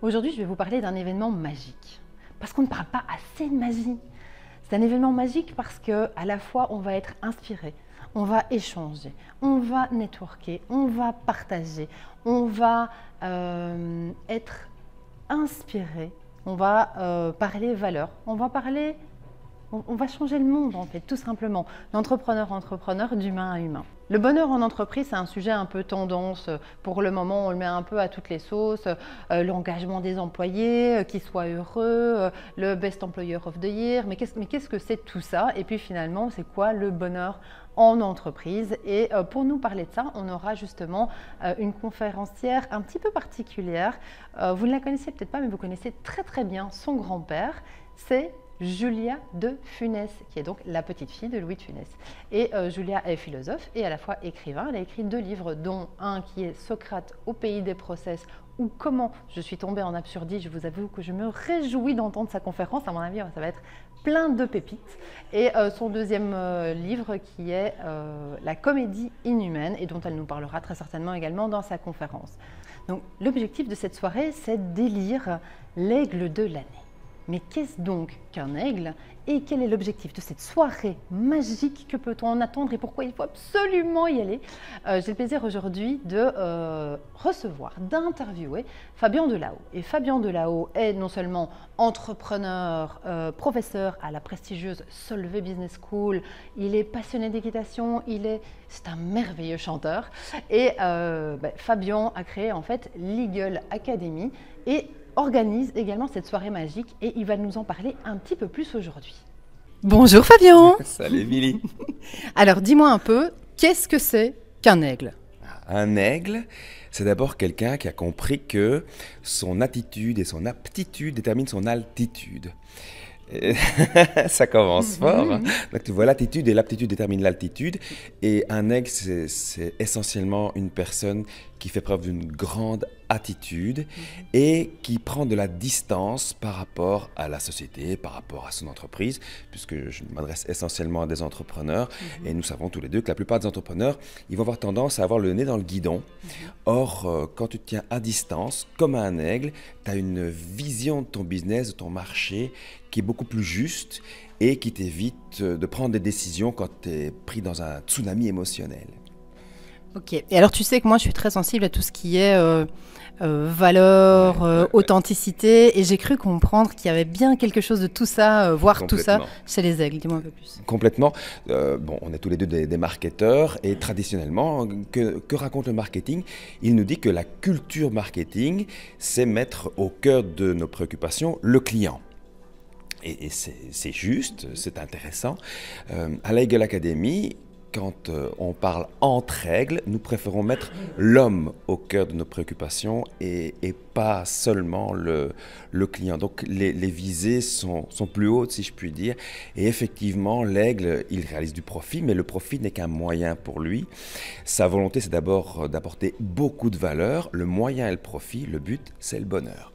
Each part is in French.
Aujourd'hui, je vais vous parler d'un événement magique. Parce qu'on ne parle pas assez de magie. C'est un événement magique parce que à la fois on va être inspiré, on va échanger, on va networker, on va partager, on va euh, être inspiré, on va euh, parler valeur, on va parler on, va changer le monde, en fait, tout simplement. D'entrepreneur entrepreneur, d'humain à humain. Le bonheur en entreprise, c'est un sujet un peu tendance. Pour le moment, on le met un peu à toutes les sauces. Euh, l'engagement des employés, euh, qu'ils soient heureux, euh, le best employer of the year. Mais qu'est-ce -ce que c'est tout ça Et puis finalement, c'est quoi le bonheur en entreprise. Et pour nous parler de ça, on aura justement une conférencière un petit peu particulière. Vous ne la connaissez peut-être pas, mais vous connaissez très très bien son grand-père. C'est Julia de Funès, qui est donc la petite fille de Louis de Funès. Et euh, Julia est philosophe et à la fois écrivain. Elle a écrit deux livres, dont un qui est Socrate au pays des process ou comment je suis tombée en absurdie. Je vous avoue que je me réjouis d'entendre sa conférence. À mon avis, ça va être plein de pépites. Et euh, son deuxième euh, livre qui est La comédie inhumaine et dont elle nous parlera très certainement également dans sa conférence. Donc l'objectif de cette soirée, c'est d'élire l'aigle de l'année. Mais qu'est-ce donc qu'un aigle Et quel est l'objectif de cette soirée magique Que peut-on en attendre et pourquoi il faut absolument y aller euh, J'ai le plaisir aujourd'hui de euh, recevoir, d'interviewer Fabien Delahaut. Et Fabien Delahaut est non seulement entrepreneur, euh, professeur à la prestigieuse Solvay Business School, il est passionné d'équitation, il est, c'est un merveilleux chanteur. Et Fabian bah, Fabien a créé en fait l'Eagle Academy et organise également cette soirée magique et il va nous en parler un petit peu plus aujourd'hui. Bonjour Fabien Salut Émilie Alors dis-moi un peu, qu'est-ce que c'est qu'un aigle ah, Un aigle, c'est d'abord quelqu'un qui a compris que son attitude et son aptitude déterminent son altitude. ça commence mhm. fort. Hein. Donc tu vois l'attitude et l'aptitude déterminent l'altitude. Et un aigle, c'est essentiellement une personne qui fait preuve d'une grande attitude et qui prend de la distance par rapport à la société, par rapport à son entreprise, puisque je m'adresse essentiellement à des entrepreneurs et nous savons tous les deux que la plupart des entrepreneurs, ils vont avoir tendance à avoir le nez dans le guidon. Or, euh, quand tu te tiens à distance, comme un aigle, tu as une vision de ton business, de ton marché qui est beaucoup plus juste et qui t'évite euh, de prendre des décisions quand tu es pris dans un tsunami émotionnel. Ok. Et alors, tu sais que moi, je suis très sensible à tout ce qui est euh, euh, valeur, euh, authenticité, et j'ai cru comprendre qu'il y avait bien quelque chose de tout ça, voire tout ça, chez les aigles. Dis-moi un peu plus. Complètement. bon, on est tous les deux des, marketeurs, et traditionnellement, que, raconte le marketing Il nous dit que la culture marketing, c'est mettre au cœur de nos préoccupations le client. Et, c'est juste, c'est intéressant. à l'Aigle Academy, quand euh, on parle entre aigles, nous préférons mettre l'homme au cœur de nos préoccupations et, pas seulement le, client. Donc les, visées sont, plus hautes, si je puis dire. Et effectivement, l'aigle, il réalise du profit, mais le profit n'est qu'un moyen pour lui. Sa volonté, c'est d'abord euh, d'apporter beaucoup de valeur. Le moyen est le profit, le but, c'est le bonheur.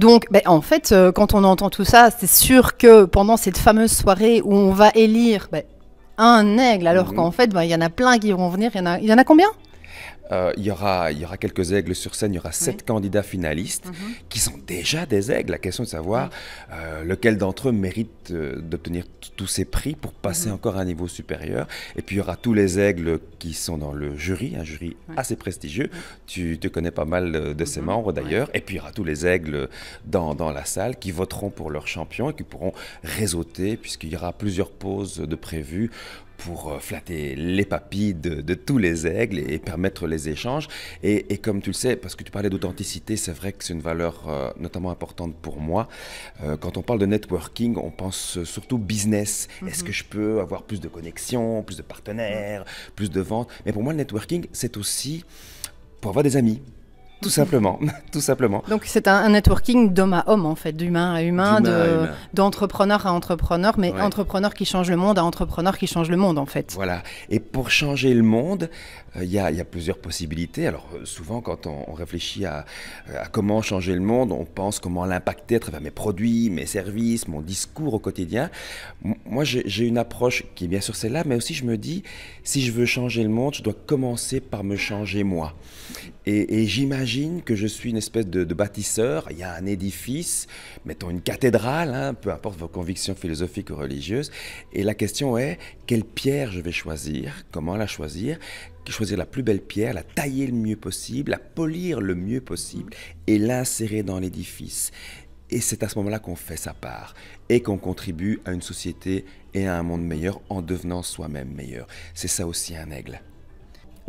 Donc, ben, en fait, euh, quand on entend tout ça, c'est sûr que pendant cette fameuse soirée où on va élire ben, un aigle, alors mhm. qu'en fait, ben, il y en a plein qui vont venir. Il y, a... y en a combien euh, il, y aura, il y aura quelques aigles sur scène, il y aura sept candidats finalistes mhm. qui sont déjà des aigles. La question est de savoir euh, lequel d'entre eux mérite euh, d'obtenir tous ces prix pour passer mhm. encore à un niveau supérieur. Et puis il y aura tous les aigles qui sont dans le jury, un jury assez prestigieux. Tu te connais pas mal de ses mhm. membres d'ailleurs. Et puis il y aura tous les aigles dans, dans, la salle qui voteront pour leur champion et qui pourront réseauter puisqu'il y aura plusieurs pauses de prévues pour euh, flatter les papilles de, tous les aigles et, permettre les échanges. Et, comme tu le sais, parce que tu parlais d'authenticité, c'est vrai que c'est une valeur euh, notamment importante pour moi. Euh, quand on parle de networking, on pense surtout business. Mhm. Est-ce que je peux avoir plus de connexions, plus de partenaires, plus de ventes Mais pour moi, le networking, c'est aussi pour avoir des amis tout simplement, tout simplement. Donc c'est un, networking d'homme à homme en fait, d'humain à humain, d'entrepreneur à entrepreneur, mais entrepreneur qui change le monde à entrepreneur qui change le monde en fait. Voilà. Et pour changer le monde, euh, il y, a, plusieurs possibilités. Alors euh, souvent quand on, réfléchit à, comment changer le monde, on pense comment l'impacter à travers mes produits, mes services, mon discours au quotidien. moi j'ai une approche qui est bien sûr celle-là, mais aussi je me dis si je veux changer le monde, je dois commencer par me changer moi. Et, j'imagine que je suis une espèce de, bâtisseur. Il y a un édifice, mettons une cathédrale, hein, peu importe vos convictions philosophiques ou religieuses. Et la question est quelle pierre je vais choisir, comment la choisir, choisir la plus belle pierre, la tailler le mieux possible, la polir le mieux possible et l'insérer dans l'édifice. Et c'est à ce moment-là qu'on fait sa part et qu'on contribue à une société et à un monde meilleur en devenant soi-même meilleur. C'est ça aussi un aigle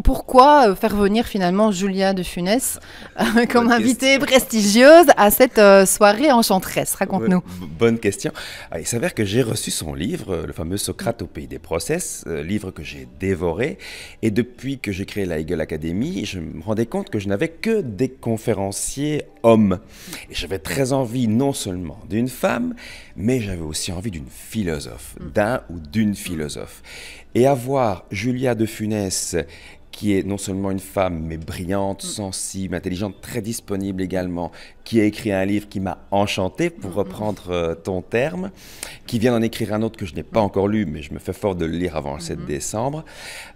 pourquoi euh, faire venir finalement Julia de Funès euh, comme invitée prestigieuse à cette euh, soirée enchanteresse Raconte-nous. Bonne question. Ah, il s'avère que j'ai reçu son livre, le fameux Socrate au pays des process, livre que j'ai dévoré. Et depuis que j'ai créé la Eagle Academy, je me rendais compte que je n'avais que des conférenciers hommes. Et j'avais très envie non seulement d'une femme, mais j'avais aussi envie d'une philosophe, mm. d'un ou d'une philosophe. Et avoir Julia de Funès, qui est non seulement une femme, mais brillante, mm. sensible, intelligente, très disponible également, qui a écrit un livre qui m'a enchanté, pour mm, mm, reprendre euh, ton terme, qui vient d'en écrire un autre que je n'ai pas encore lu, mais je me fais fort de le lire avant le 7 décembre.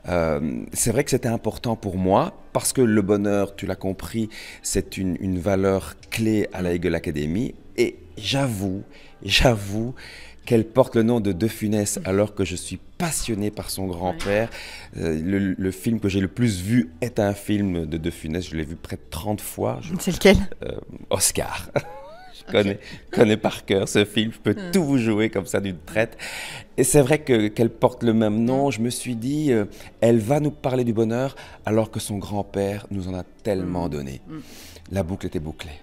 Euh, c'est vrai que c'était important pour moi, parce que le bonheur, tu l'as compris, c'est une, valeur clé à la Hegel Academy, et j'avoue, j'avoue qu'elle porte le nom de De Funès alors que je suis passionné par son grand-père. Euh, le, film que j'ai le plus vu est un film de De Funès. Je l'ai vu près de 30 fois. Je... C'est lequel euh, Oscar. je connais, par cœur ce film. Je peux hmm. tout vous jouer comme ça d'une traite. Et c'est vrai que qu'elle porte le même nom. Hmm. Je me suis dit, euh, elle va nous parler du bonheur alors que son grand-père nous en a tellement hmm. donné. La boucle était bouclée.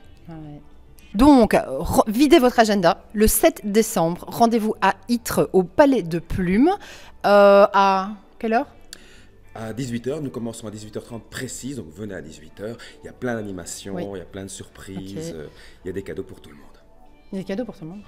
Donc, videz votre agenda. Le 7 décembre, rendez-vous à Ytre, au Palais de Plume. Euh, à quelle heure à 18h. Nous commençons à 18h30 précise, donc venez à 18h. Il y a plein d'animations, il y a plein de surprises, euh, il y a des cadeaux pour tout le monde. Il y a des cadeaux pour tout le monde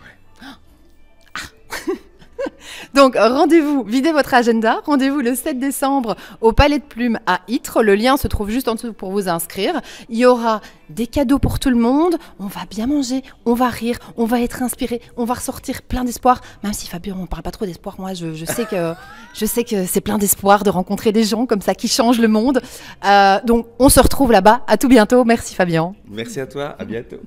donc rendez-vous, videz votre agenda, rendez-vous le 7 décembre au Palais de Plume à Ytre. Le lien se trouve juste en dessous pour vous inscrire. Il y aura des cadeaux pour tout le monde. On va bien manger, on va rire, on va être inspiré, on va ressortir plein d'espoir. Même si Fabien, on parle pas trop d'espoir, moi je, sais que je sais que c'est plein d'espoir de rencontrer des gens comme ça qui changent le monde. Euh, donc on se retrouve là-bas. À tout bientôt. Merci Fabien. Merci à toi. À bientôt.